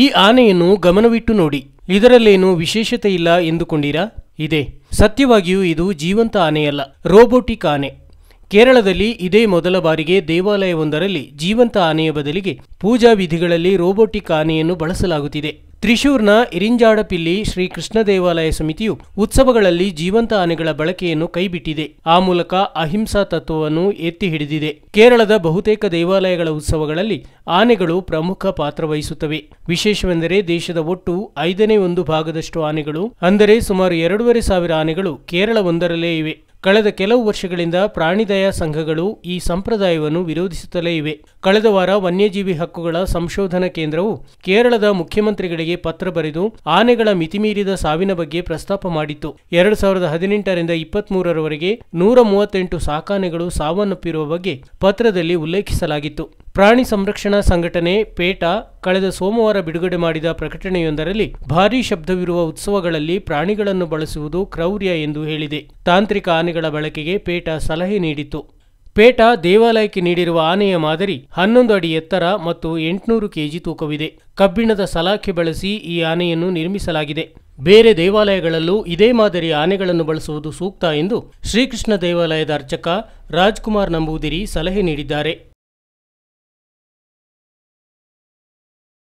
ಈ ಆನೆಯನ್ನು ಗಮನವಿಟ್ಟು ನೋಡಿ ಇದರಲ್ಲೇನು ವಿಶೇಷತೆ ಇಲ್ಲ ಎಂದುಕೊಂಡಿರಾ ಇದೆ ಸತ್ಯವಾಗಿಯೂ ಇದು ಜೀವಂತ ಆನೆಯಲ್ಲ ರೋಬೋಟಿಕ್ ಆನೆ ಕೇರಳದಲ್ಲಿ ಇದೇ ಮೊದಲ ಬಾರಿಗೆ ದೇವಾಲಯವೊಂದರಲ್ಲಿ ಜೀವಂತ ಆನೆಯ ಬದಲಿಗೆ ಪೂಜಾ ವಿಧಿಗಳಲ್ಲಿ ರೋಬೋಟಿಕ್ ಆನೆಯನ್ನು ಬಳಸಲಾಗುತ್ತಿದೆ ತ್ರಿಶೂರ್ನ ಇರಿಂಜಾಡಪಿಲ್ಲಿ ಶ್ರೀ ಕೃಷ್ಣ ದೇವಾಲಯ ಸಮಿತಿಯು ಉತ್ಸವಗಳಲ್ಲಿ ಜೀವಂತ ಆನೆಗಳ ಬಳಕೆಯನ್ನು ಕೈಬಿಟ್ಟಿದೆ ಆ ಮೂಲಕ ಅಹಿಂಸಾ ತತ್ವವನ್ನು ಎತ್ತಿ ಹಿಡಿದಿದೆ ಕೇರಳದ ಬಹುತೇಕ ದೇವಾಲಯಗಳ ಉತ್ಸವಗಳಲ್ಲಿ ಆನೆಗಳು ಪ್ರಮುಖ ಪಾತ್ರ ವಹಿಸುತ್ತವೆ ವಿಶೇಷವೆಂದರೆ ದೇಶದ ಒಟ್ಟು ಐದನೇ ಒಂದು ಭಾಗದಷ್ಟು ಆನೆಗಳು ಅಂದರೆ ಸುಮಾರು ಎರಡೂವರೆ ಸಾವಿರ ಆನೆಗಳು ಕೇರಳವೊಂದರಲ್ಲೇ ಇವೆ ಕಳೆದ ಕೆಲವು ವರ್ಷಗಳಿಂದ ಪ್ರಾಣಿದಯಾ ಸಂಘಗಳು ಈ ಸಂಪ್ರದಾಯವನ್ನು ವಿರೋಧಿಸುತ್ತಲೇ ಇವೆ ಕಳೆದ ವಾರ ವನ್ಯಜೀವಿ ಹಕ್ಕುಗಳ ಸಂಶೋಧನಾ ಕೇಂದ್ರವು ಕೇರಳದ ಮುಖ್ಯಮಂತ್ರಿಗಳಿಗೆ ಪತ್ರ ಬರೆದು ಆನೆಗಳ ಮಿತಿಮೀರಿದ ಸಾವಿನ ಬಗ್ಗೆ ಪ್ರಸ್ತಾಪ ಮಾಡಿತ್ತು ಎರಡು ಸಾವಿರದ ಹದಿನೆಂಟರಿಂದ ಇಪ್ಪತ್ತ್ ಮೂರರವರೆಗೆ ನೂರ ಮೂವತ್ತೆಂಟು ಸಾಕಾನೆಗಳು ಸಾವನ್ನಪ್ಪಿರುವ ಬಗ್ಗೆ ಪತ್ರದಲ್ಲಿ ಉಲ್ಲೇಖಿಸಲಾಗಿತ್ತು ಪ್ರಾಣಿ ಸಂರಕ್ಷಣಾ ಸಂಘಟನೆ ಪೇಟಾ ಕಳೆದ ಸೋಮವಾರ ಬಿಡುಗಡೆ ಮಾಡಿದ ಪ್ರಕಟಣೆಯೊಂದರಲ್ಲಿ ಭಾರೀ ಶಬ್ದವಿರುವ ಉತ್ಸವಗಳಲ್ಲಿ ಪ್ರಾಣಿಗಳನ್ನು ಬಳಸುವುದು ಕ್ರೌರ್ಯ ಎಂದು ಹೇಳಿದೆ ತಾಂತ್ರಿಕ ಆನೆಗಳ ಬಳಕೆಗೆ ಪೇಟಾ ಸಲಹೆ ನೀಡಿತ್ತು ಪೇಟಾ ದೇವಾಲಯಕ್ಕೆ ನೀಡಿರುವ ಆನೆಯ ಮಾದರಿ ಹನ್ನೊಂದು ಅಡಿ ಎತ್ತರ ಮತ್ತು ಎಂಟುನೂರು ಕೆಜಿ ತೂಕವಿದೆ ಕಬ್ಬಿಣದ ಸಲಾಖೆ ಬಳಸಿ ಈ ಆನೆಯನ್ನು ನಿರ್ಮಿಸಲಾಗಿದೆ ಬೇರೆ ದೇವಾಲಯಗಳಲ್ಲೂ ಇದೇ ಮಾದರಿ ಆನೆಗಳನ್ನು ಬಳಸುವುದು ಸೂಕ್ತ ಎಂದು ಶ್ರೀಕೃಷ್ಣ ದೇವಾಲಯದ ಅರ್ಚಕ ರಾಜ್ಕುಮಾರ್ ನಂಬೂದಿರಿ ಸಲಹೆ ನೀಡಿದ್ದಾರೆ